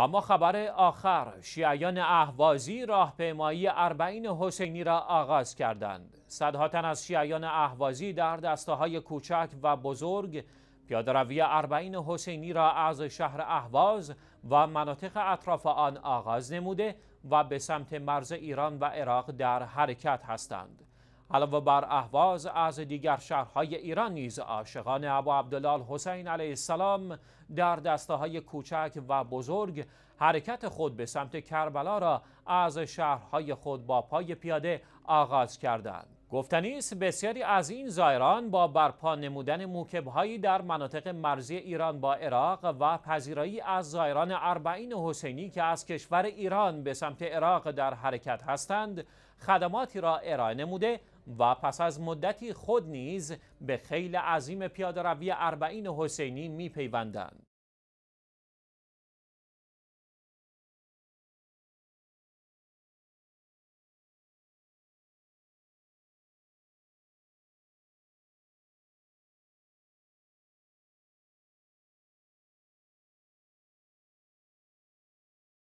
و ما خبر آخر شیعیان اهوازی راهپیمایی اربعین حسینی را آغاز کردند صدها تن از شیعیان اهوازی در دسته های کوچک و بزرگ پیاده روی اربعین حسینی را از شهر اهواز و مناطق اطراف آن آغاز نموده و به سمت مرز ایران و عراق در حرکت هستند علاوه بر اهواز از دیگر شهرهای ایران نیز عاشقان ابو عبدالله حسین علیه السلام در دسته های کوچک و بزرگ حرکت خود به سمت کربلا را از شهرهای خود با پای پیاده آغاز کردند. گفتنی است بسیاری از این زایران با برپا نمودن موکبهایی در مناطق مرزی ایران با عراق و پذیرایی از زائران اربعین حسینی که از کشور ایران به سمت عراق در حرکت هستند خدماتی را ارائه نموده و پس از مدتی خود نیز به خیل عظیم پیاده روی اربعین حسینی پیوندند.